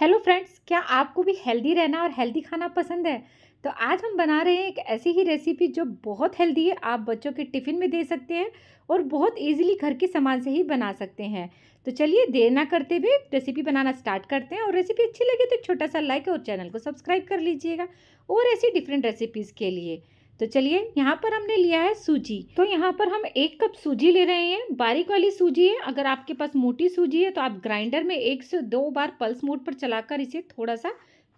hello friends क्या आपको भी हेल्दी रहना और हेल्दी खाना पसंद है तो आज हम बना रहे हैं एक ऐसी ही रेसिपी जो बहुत हेल्दी है आप बच्चों के टिफ़िन में दे सकते हैं और बहुत इजीली घर के सामान से ही बना सकते हैं तो चलिए देर ना करते हुए रेसिपी बनाना स्टार्ट करते हैं और रेसिपी अच्छी लगे तो छोटा सा लाइक और चैनल को सब्सक्राइब कर लीजिएगा और ऐसी डिफरेंट रेसिपीज़ के लिए तो चलिए यहाँ पर हमने लिया है सूजी तो यहाँ पर हम एक कप सूजी ले रहे हैं बारीक वाली सूजी है अगर आपके पास मोटी सूजी है तो आप ग्राइंडर में एक से दो बार पल्स मोड पर चलाकर इसे थोड़ा सा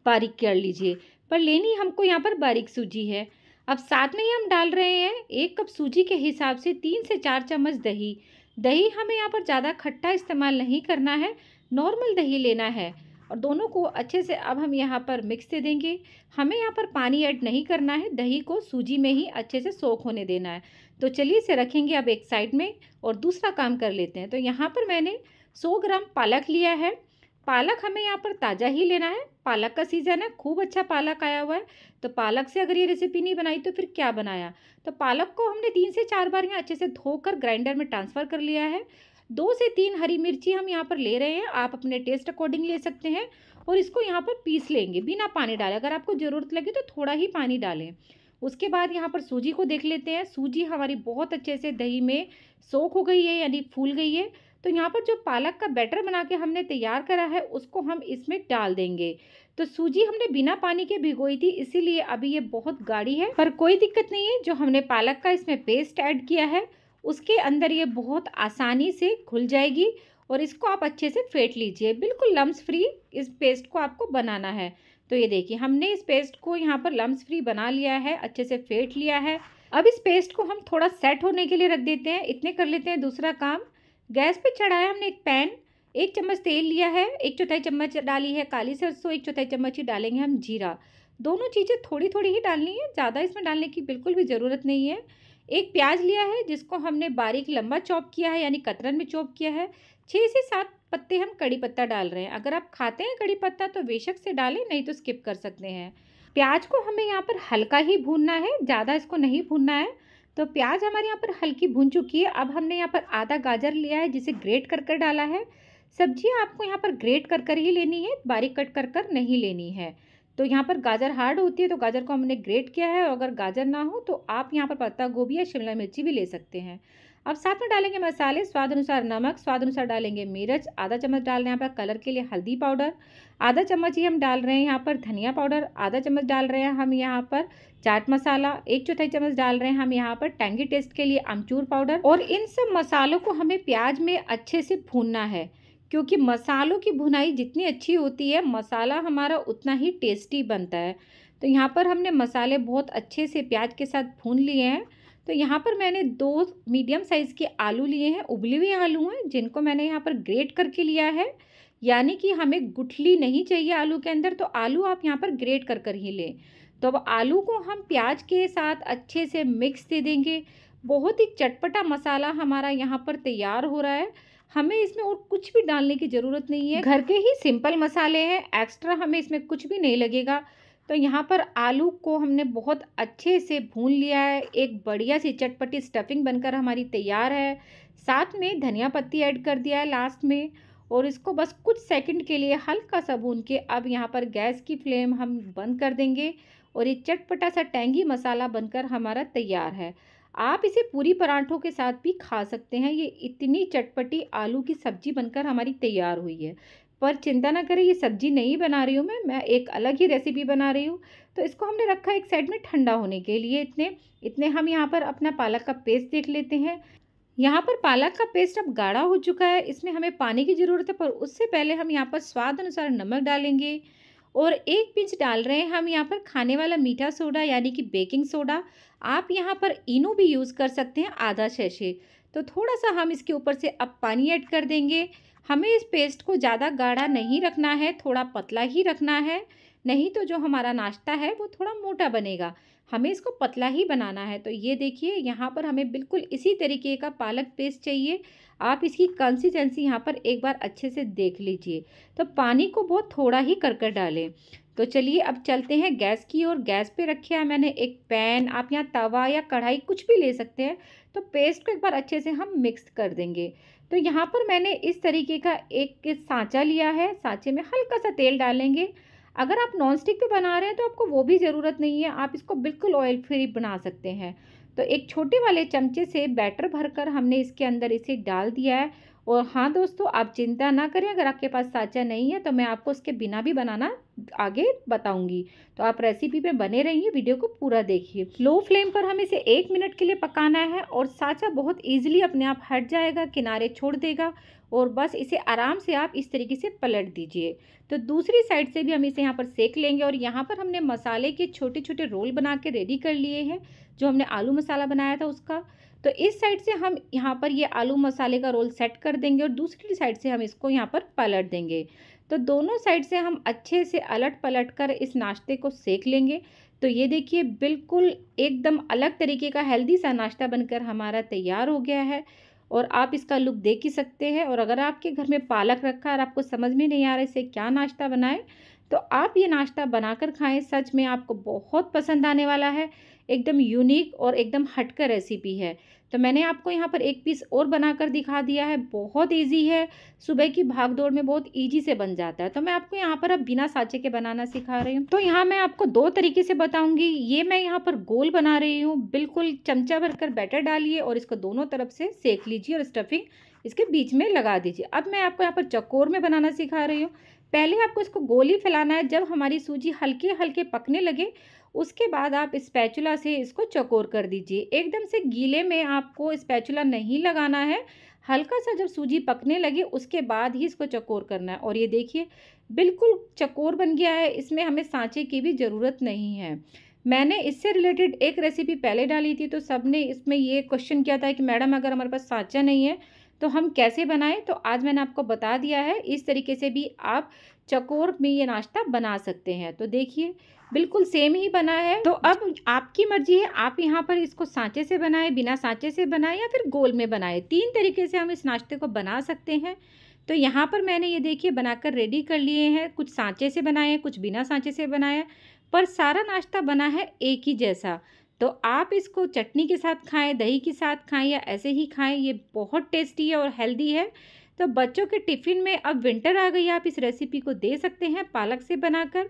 बारीक कर लीजिए पर लेनी हमको यहाँ पर बारीक सूजी है अब साथ में ही हम डाल रहे हैं एक कप सूजी के हिसाब से तीन से चार चम्मच दही दही हमें यहाँ पर ज़्यादा खट्टा इस्तेमाल नहीं करना है नॉर्मल दही लेना है और दोनों को अच्छे से अब हम यहाँ पर मिक्स दे देंगे हमें यहाँ पर पानी ऐड नहीं करना है दही को सूजी में ही अच्छे से सोख होने देना है तो चलिए इसे रखेंगे अब एक साइड में और दूसरा काम कर लेते हैं तो यहाँ पर मैंने सौ ग्राम पालक लिया है पालक हमें यहाँ पर ताज़ा ही लेना है पालक का सीज़न है खूब अच्छा पालक आया हुआ है तो पालक से अगर ये रेसिपी नहीं बनाई तो फिर क्या बनाया तो पालक को हमने तीन से चार बार यहाँ अच्छे से धोकर ग्राइंडर में ट्रांसफ़र कर लिया है दो से तीन हरी मिर्ची हम यहाँ पर ले रहे हैं आप अपने टेस्ट अकॉर्डिंग ले सकते हैं और इसको यहाँ पर पीस लेंगे बिना पानी डाले अगर आपको ज़रूरत लगे तो थोड़ा ही पानी डालें उसके बाद यहाँ पर सूजी को देख लेते हैं सूजी हमारी बहुत अच्छे से दही में सोख हो गई है यानी फूल गई है तो यहाँ पर जो पालक का बैटर बना के हमने तैयार करा है उसको हम इसमें डाल देंगे तो सूजी हमने बिना पानी के भिगोई थी इसीलिए अभी ये बहुत गाढ़ी है पर कोई दिक्कत नहीं है जो हमने पालक का इसमें पेस्ट ऐड किया है उसके अंदर ये बहुत आसानी से खुल जाएगी और इसको आप अच्छे से फेंट लीजिए बिल्कुल लम्स फ्री इस पेस्ट को आपको बनाना है तो ये देखिए हमने इस पेस्ट को यहाँ पर लम्स फ्री बना लिया है अच्छे से फेंट लिया है अब इस पेस्ट को हम थोड़ा सेट होने के लिए रख देते हैं इतने कर लेते हैं दूसरा काम गैस पे चढ़ाया हमने एक पैन एक चम्मच तेल लिया है एक चौथाई चम्मच डाली है काली सरसों एक चौथाई चम्मच ही डालेंगे हम जीरा दोनों चीज़ें थोड़ी थोड़ी ही डालनी है ज़्यादा इसमें डालने की बिल्कुल भी ज़रूरत नहीं है एक प्याज लिया है जिसको हमने बारीक लंबा चॉप किया है यानी कतरन में चॉप किया है छः से सात पत्ते हम कड़ी पत्ता डाल रहे हैं अगर आप खाते हैं कड़ी पत्ता तो बेशक से डालें नहीं तो स्किप कर सकते हैं प्याज को हमें यहाँ पर हल्का ही भूनना है ज़्यादा इसको नहीं भूनना है तो प्याज हमारे यहाँ पर हल्की भून चुकी है अब हमने यहाँ पर आधा गाजर लिया है जिसे ग्रेट कर कर डाला है सब्जियाँ आपको यहाँ पर ग्रेट कर कर ही लेनी है बारीक कट कर कर नहीं लेनी है तो यहाँ पर गाजर हार्ड होती है तो गाजर को हमने ग्रेट किया है और अगर गाजर ना हो तो आप यहाँ पर पत्ता गोभी या शिमला मिर्ची भी ले सकते हैं अब साथ में डालेंगे मसाले स्वाद अनुसार नमक स्वाद अनुसार डालेंगे मिर्च आधा चम्मच डाल रहे हैं यहाँ पर कलर के लिए हल्दी पाउडर आधा चम्मच ही हम डाल रहे हैं यहाँ पर धनिया पाउडर आधा चम्मच डाल रहे हैं हम यहाँ पर चाट मसाला एक चौथाई चम्मच डाल रहे हैं हम यहाँ पर टैंगी टेस्ट के लिए अमचूर पाउडर और इन सब मसालों को हमें प्याज में अच्छे से भूनना है क्योंकि मसालों की भुनाई जितनी अच्छी होती है मसाला हमारा उतना ही टेस्टी बनता है तो यहाँ पर हमने मसाले बहुत अच्छे से प्याज के साथ भून लिए हैं तो यहाँ पर मैंने दो मीडियम साइज़ के आलू लिए हैं उबले हुए आलू हैं जिनको मैंने यहाँ पर ग्रेट करके लिया है यानी कि हमें गुठली नहीं चाहिए आलू के अंदर तो आलू आप यहाँ पर ग्रेट कर कर ही लें तो अब आलू को हम प्याज के साथ अच्छे से मिक्स दे देंगे बहुत ही चटपटा मसाला हमारा यहाँ पर तैयार हो रहा है हमें इसमें और कुछ भी डालने की ज़रूरत नहीं है घर के ही सिंपल मसाले हैं एक्स्ट्रा हमें इसमें कुछ भी नहीं लगेगा तो यहाँ पर आलू को हमने बहुत अच्छे से भून लिया है एक बढ़िया सी चटपटी स्टफिंग बनकर हमारी तैयार है साथ में धनिया पत्ती ऐड कर दिया है लास्ट में और इसको बस कुछ सेकंड के लिए हल्का सा भून के अब यहाँ पर गैस की फ्लेम हम बंद कर देंगे और ये चटपटा सा टैंगी मसाला बनकर हमारा तैयार है आप इसे पूरी परांठों के साथ भी खा सकते हैं ये इतनी चटपटी आलू की सब्जी बनकर हमारी तैयार हुई है पर चिंता ना करें ये सब्जी नहीं बना रही हूँ मैं मैं एक अलग ही रेसिपी बना रही हूँ तो इसको हमने रखा एक साइड में ठंडा होने के लिए इतने इतने हम यहाँ पर अपना पालक का पेस्ट देख लेते हैं यहाँ पर पालक का पेस्ट अब गाढ़ा हो चुका है इसमें हमें पानी की ज़रूरत है पर उससे पहले हम यहाँ पर स्वाद अनुसार नमक डालेंगे और एक पिंच डाल रहे हैं हम यहाँ पर खाने वाला मीठा सोडा यानी कि बेकिंग सोडा आप यहाँ पर इनो भी यूज़ कर सकते हैं आधा शैशे तो थोड़ा सा हम इसके ऊपर से अब पानी ऐड कर देंगे हमें इस पेस्ट को ज़्यादा गाढ़ा नहीं रखना है थोड़ा पतला ही रखना है नहीं तो जो हमारा नाश्ता है वो थोड़ा मोटा बनेगा हमें इसको पतला ही बनाना है तो ये देखिए यहाँ पर हमें बिल्कुल इसी तरीके का पालक पेस्ट चाहिए आप इसकी कंसिस्टेंसी यहाँ पर एक बार अच्छे से देख लीजिए तो पानी को बहुत थोड़ा ही कर कर डालें तो चलिए अब चलते हैं गैस की ओर गैस पे रखे हैं मैंने एक पैन आप यहाँ तवा या कढ़ाई कुछ भी ले सकते हैं तो पेस्ट को एक बार अच्छे से हम मिक्स कर देंगे तो यहाँ पर मैंने इस तरीके का एक सांचा लिया है सांचे में हल्का सा तेल डालेंगे अगर आप नॉन स्टिक पे बना रहे हैं तो आपको वो भी ज़रूरत नहीं है आप इसको बिल्कुल ऑयल फ्री बना सकते हैं तो एक छोटे वाले चमचे से बैटर भरकर हमने इसके अंदर इसे डाल दिया है और हाँ दोस्तों आप चिंता ना करें अगर आपके पास साचा नहीं है तो मैं आपको उसके बिना भी बनाना आगे बताऊंगी तो आप रेसिपी में बने रहिए वीडियो को पूरा देखिए लो फ्लेम पर हम इसे एक मिनट के लिए पकाना है और साँचा बहुत ईजिली अपने आप हट जाएगा किनारे छोड़ देगा और बस इसे आराम से आप इस तरीके से पलट दीजिए तो दूसरी साइड से भी हम इसे यहाँ पर सेक लेंगे और यहाँ पर हमने मसाले के छोटे छोटे रोल बना के रेडी कर लिए हैं जो हमने आलू मसाला बनाया था उसका तो इस साइड से हम यहाँ पर ये आलू मसाले का रोल सेट कर देंगे और दूसरी साइड से हम इसको यहाँ पर पलट देंगे तो दोनों साइड से हम अच्छे से अलट पलट कर इस नाश्ते को सेक लेंगे तो ये देखिए बिल्कुल एकदम अलग तरीके का हेल्दी सा नाश्ता बनकर हमारा तैयार हो गया है और आप इसका लुक देख ही सकते हैं और अगर आपके घर में पालक रखा और आपको समझ में नहीं आ रहा इसे क्या नाश्ता बनाएं तो आप ये नाश्ता बनाकर खाएं सच में आपको बहुत पसंद आने वाला है एकदम यूनिक और एकदम हटकर रेसिपी है तो मैंने आपको यहाँ पर एक पीस और बनाकर दिखा दिया है बहुत ईजी है सुबह की भाग दौड़ में बहुत ईजी से बन जाता है तो मैं आपको यहाँ पर अब बिना साँचे के बनाना सिखा रही हूँ तो यहाँ मैं आपको दो तरीके से बताऊँगी ये मैं यहाँ पर गोल बना रही हूँ बिल्कुल चमचा भरकर बैटर डालिए और इसको दोनों तरफ से सेक लीजिए और स्टफिंग इसके बीच में लगा दीजिए अब मैं आपको यहाँ पर चकोर में बनाना सिखा रही हूँ पहले आपको इसको गोली फैलाना है जब हमारी सूजी हल्के हल्के पकने लगे उसके बाद आप स्पैचुला से इसको चकोर कर दीजिए एकदम से गीले में आपको स्पैचुला नहीं लगाना है हल्का सा जब सूजी पकने लगे उसके बाद ही इसको चकोर करना है और ये देखिए बिल्कुल चकोर बन गया है इसमें हमें सांचे की भी ज़रूरत नहीं है मैंने इससे रिलेटेड एक रेसिपी पहले डाली थी तो सबने इसमें ये क्वेश्चन किया था कि मैडम अगर हमारे पास सांचा नहीं है तो हम कैसे बनाएं तो आज मैंने आपको बता दिया है इस तरीके से भी आप चकोर में ये नाश्ता बना सकते हैं तो देखिए बिल्कुल सेम ही बना है तो अब आपकी मर्जी है आप यहाँ पर इसको सांचे से बनाएं बिना सांचे से बनाएं या फिर गोल में बनाएं तीन तरीके से हम इस नाश्ते को बना सकते हैं तो यहाँ पर मैंने ये देखिए बनाकर रेडी कर लिए हैं कुछ सांचे से बनाए हैं कुछ बिना सांचे से बनाए पर सारा नाश्ता बना है एक ही जैसा तो आप इसको चटनी के साथ खाएं दही के साथ खाएं या ऐसे ही खाएं ये बहुत टेस्टी है और हेल्दी है तो बच्चों के टिफ़िन में अब विंटर आ गई आप इस रेसिपी को दे सकते हैं पालक से बनाकर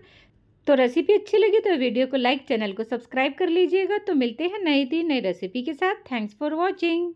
तो रेसिपी अच्छी लगी तो वीडियो को लाइक चैनल को सब्सक्राइब कर लीजिएगा तो मिलते हैं नई दिन नई रेसिपी के साथ थैंक्स फॉर वॉचिंग